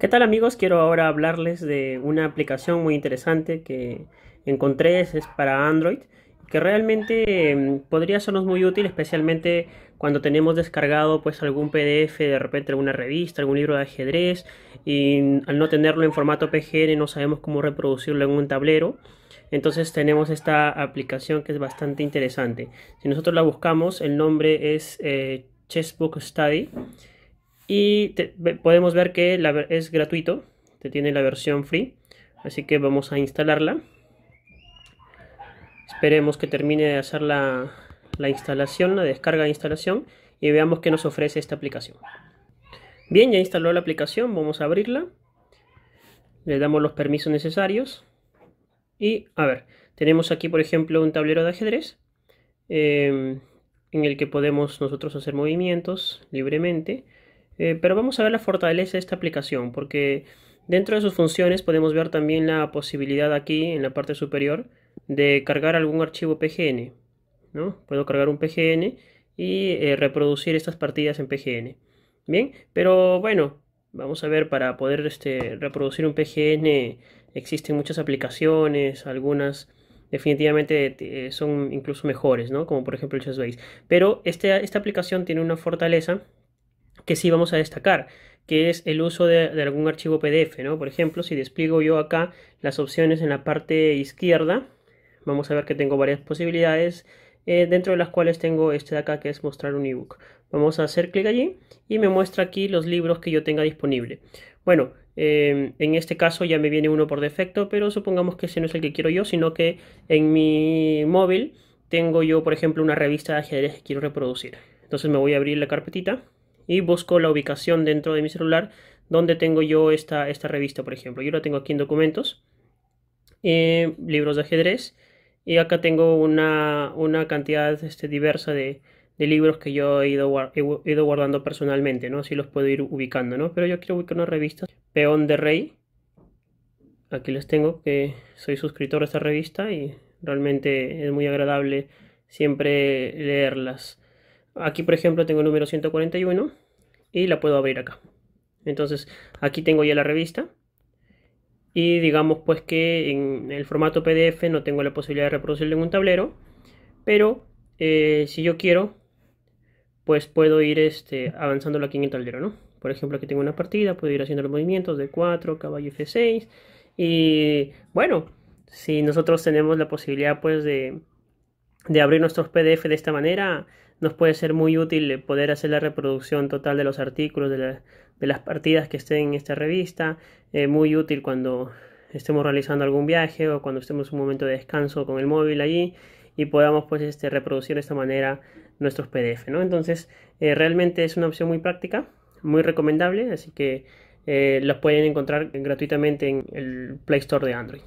¿Qué tal amigos? Quiero ahora hablarles de una aplicación muy interesante que encontré, es para Android, que realmente em, podría sernos muy útil, especialmente cuando tenemos descargado pues algún PDF, de repente alguna revista, algún libro de ajedrez, y al no tenerlo en formato PGN no sabemos cómo reproducirlo en un tablero. Entonces tenemos esta aplicación que es bastante interesante. Si nosotros la buscamos, el nombre es eh, Chessbook Study y podemos ver que es gratuito, te tiene la versión free, así que vamos a instalarla. Esperemos que termine de hacer la, instalación, la descarga de instalación y veamos qué nos ofrece esta aplicación. Bien, ya instaló la aplicación, vamos a abrirla. Le damos los permisos necesarios. Y a ver, tenemos aquí por ejemplo un tablero de ajedrez eh, en el que podemos nosotros hacer movimientos libremente. Eh, pero vamos a ver la fortaleza de esta aplicación, porque dentro de sus funciones podemos ver también la posibilidad aquí en la parte superior de cargar algún archivo PGN. ¿no? Puedo cargar un PGN y eh, reproducir estas partidas en PGN. Bien, pero bueno, vamos a ver para poder este, reproducir un PGN existen muchas aplicaciones, algunas definitivamente eh, son incluso mejores, ¿no? Como por ejemplo el Chessbase. Pero este, esta aplicación tiene una fortaleza que sí vamos a destacar, que es el uso de, algún archivo PDF, ¿no? Por ejemplo, si despliego yo acá las opciones en la parte izquierda, vamos a ver que tengo varias posibilidades, eh, dentro de las cuales tengo este de acá que es mostrar un ebook. Vamos a hacer clic allí y me muestra aquí los libros que yo tenga disponible. Bueno, em, en este caso ya me viene uno por defecto, pero supongamos que ese no es el que quiero yo, sino que en mi móvil tengo yo, por ejemplo, una revista de ajedrez que quiero reproducir. Entonces me voy a abrir la carpetita y busco la ubicación dentro de mi celular donde tengo yo esta, esta revista, por ejemplo. Yo la tengo aquí en documentos, eh, libros de ajedrez, y acá tengo una, cantidad este, diversa de, libros que yo he ido, ido, guardando personalmente, ¿no? Así los puedo ir ubicando, ¿no? Pero yo quiero ubicar una revista, Peón de Rey. Aquí les tengo, que soy suscriptor de esta revista y realmente es muy agradable siempre leerlas. Aquí, por ejemplo, tengo el número 141 y la puedo abrir acá. Entonces aquí tengo ya la revista y digamos pues que en el formato PDF no tengo la posibilidad de reproducirlo en un tablero, pero eh, si yo quiero pues puedo ir este, avanzándolo aquí en el tablero, ¿no? Por ejemplo, aquí tengo una partida, puedo ir haciendo los movimientos de 4, caballo F6 y bueno, si nosotros tenemos la posibilidad pues de de abrir nuestros PDF de esta manera, nos puede ser muy útil poder hacer la reproducción total de los artículos, de, las partidas que estén en esta revista. Eh, muy útil cuando estemos realizando algún viaje o cuando estemos un momento de descanso con el móvil allí y podamos pues este, reproducir de esta manera nuestros PDF. Entonces eh, realmente es una opción muy práctica, muy recomendable, así que eh, los pueden encontrar gratuitamente en el Play Store de Android.